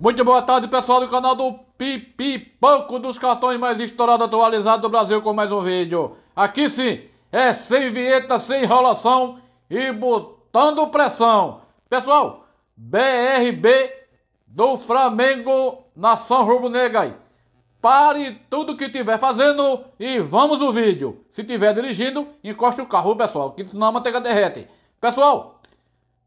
Muito boa tarde, pessoal do canal do Pipi Banco dos cartões mais estourado atualizado do Brasil com mais um vídeo. Aqui sim, é sem vinheta, sem enrolação e botando pressão. Pessoal, BRB do Flamengo, nação rubro-negra. Pare tudo que estiver fazendo e vamos o vídeo. Se estiver dirigindo, encoste o carro, pessoal, que senão a manteiga derrete. Pessoal,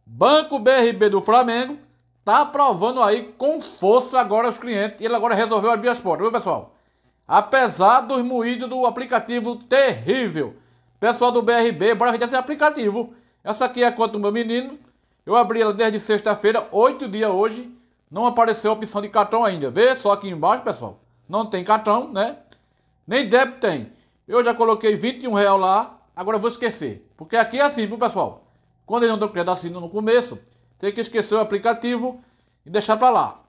Banco BRB do Flamengo tá aprovando aí com força agora os clientes e ele agora resolveu abrir as portas, viu pessoal? Apesar dos moídos do aplicativo terrível. Pessoal do BRB, bora ver esse aplicativo. Essa aqui é a conta do meu menino. Eu abri ela desde sexta-feira, oito dias hoje. Não apareceu a opção de cartão ainda. Vê só aqui embaixo, pessoal. Não tem cartão, né? Nem débito tem. Eu já coloquei 21 real lá. Agora eu vou esquecer. Porque aqui é assim, viu, pessoal? Quando eles não dão criando assim no começo, tem que esquecer o aplicativo e deixar para lá.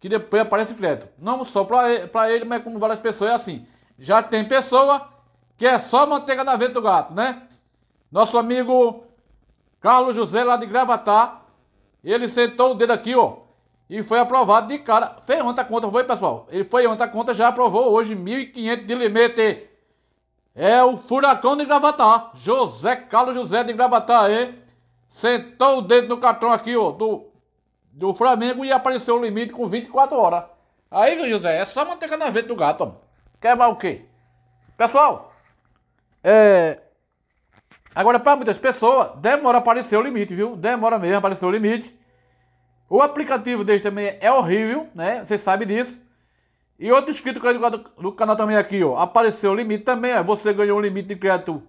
Que depois aparece crédito. Não só para ele, mas com várias pessoas é assim. Já tem pessoa que é só manteiga na venda do gato, né? Nosso amigo Carlos José, lá de Gravatar, ele sentou o dedo aqui, ó, e foi aprovado de cara. Foi ontem a conta, foi, pessoal? Ele foi ontem a conta, já aprovou hoje 1.500 de limite. É o furacão de Gravatar, José Carlos José de Gravatar, hein? Sentou o dedo no cartão aqui, ó, do, do Flamengo e apareceu o limite com 24 horas. Aí, José, é só manter na vento do gato, ó. Quer mais o quê? Pessoal, é... Agora, para muitas pessoas, demora aparecer o limite, viu? Demora mesmo aparecer o limite. O aplicativo deles também é horrível, né? Você sabe disso. E outro inscrito é do canal também aqui, ó. Apareceu o limite também, ó. Você ganhou um limite de crédito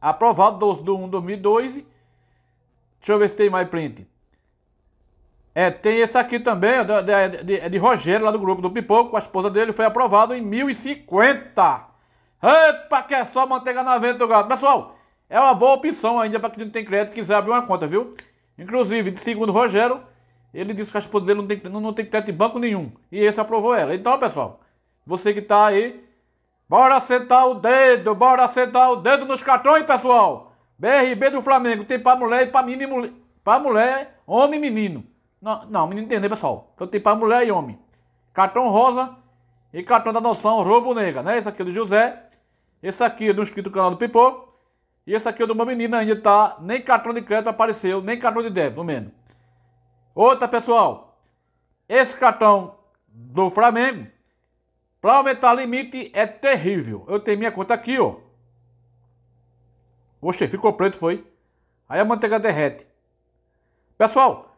aprovado, 12 de 1 de 2012. Deixa eu ver se tem mais print. É, tem esse aqui também, é de, de, é de, Rogério, lá do grupo do Pipoco, com a esposa dele, foi aprovado em 1050. Epa, que é só manteiga na venda do gato. Pessoal, é uma boa opção ainda para quem não tem crédito e quiser abrir uma conta, viu? Inclusive, de segundo Rogério, ele disse que a esposa dele não tem, não, não tem crédito de banco nenhum. E esse aprovou ela. Então, pessoal, você que está aí, bora sentar o dedo, bora sentar o dedo nos cartões, pessoal! BRB do Flamengo tem pra mulher e pra menino Pra mulher, homem e menino. Não, não menino entender, pessoal. Então tem pra mulher e homem. Cartão rosa e cartão da noção roubo nega, né? Esse aqui é do José. Esse aqui é do inscrito do canal do Pipô. E esse aqui é do meu menino ainda tá. Nem cartão de crédito apareceu, nem cartão de débito, no menos. Outra, pessoal. Esse cartão do Flamengo, pra aumentar limite, é terrível. Eu tenho minha conta aqui, ó. Oxe, ficou preto, foi. Aí a manteiga derrete. Pessoal,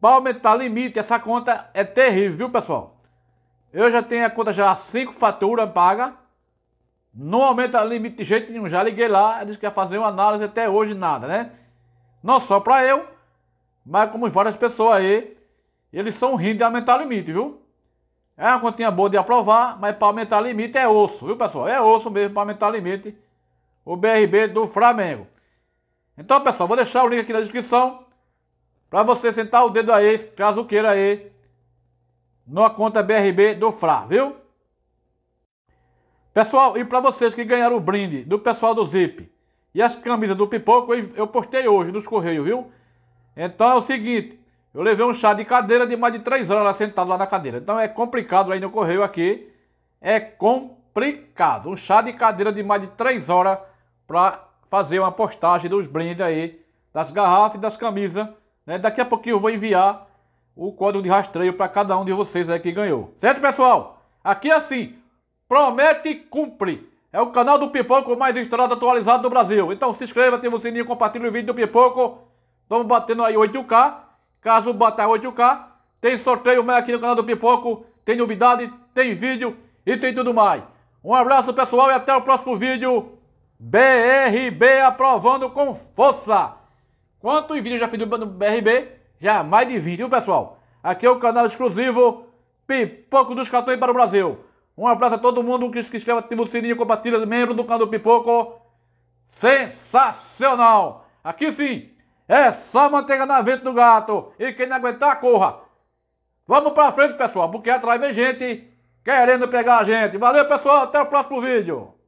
para aumentar limite, essa conta é terrível, viu, pessoal? Eu já tenho a conta já cinco faturas paga. Não aumenta limite de jeito nenhum. Já liguei lá, disse que ia fazer uma análise até hoje nada, né? Não só para eu, mas como várias pessoas aí, eles são rindo de aumentar limite, viu? É uma continha boa de aprovar, mas para aumentar limite é osso, viu pessoal? É osso mesmo para aumentar limite o BRB do Flamengo. Então, pessoal, vou deixar o link aqui na descrição para você sentar o dedo aí, caso queira aí, na conta BRB do Fla, viu? Pessoal, e para vocês que ganharam o brinde do pessoal do Zip e as camisas do Pipoco, eu postei hoje nos Correios, viu? Então é o seguinte, eu levei um chá de cadeira de mais de 3 horas lá sentado lá na cadeira. Então é complicado aí no Correio aqui, é complicado. Um chá de cadeira de mais de 3 horas para fazer uma postagem dos brindes aí, das garrafas e das camisas. Né? Daqui a pouquinho eu vou enviar o código de rastreio para cada um de vocês aí que ganhou. Certo, pessoal? Aqui é assim, promete e cumpre. É o canal do Pipoco mais estourado atualizado do Brasil. Então se inscreva, ativa o sininho, compartilhe o vídeo do Pipoco. Estamos batendo aí 8K. Caso bater 8K, tem sorteio mais aqui no canal do Pipoco. Tem novidade, tem vídeo e tem tudo mais. Um abraço, pessoal, e até o próximo vídeo. BRB aprovando com força. Quantos vídeos já fiz do BRB? Já mais de 20, viu, pessoal? Aqui é o canal exclusivo Pipoco dos Cartões para o Brasil. Um abraço a todo mundo que se inscreve, ativa o sininho, compartilha, membro do canal Pipoco. Sensacional! Aqui sim, é só manteiga na vento do gato. E quem não aguentar, corra. Vamos pra frente, pessoal, porque atrás vem gente querendo pegar a gente. Valeu, pessoal, até o próximo vídeo.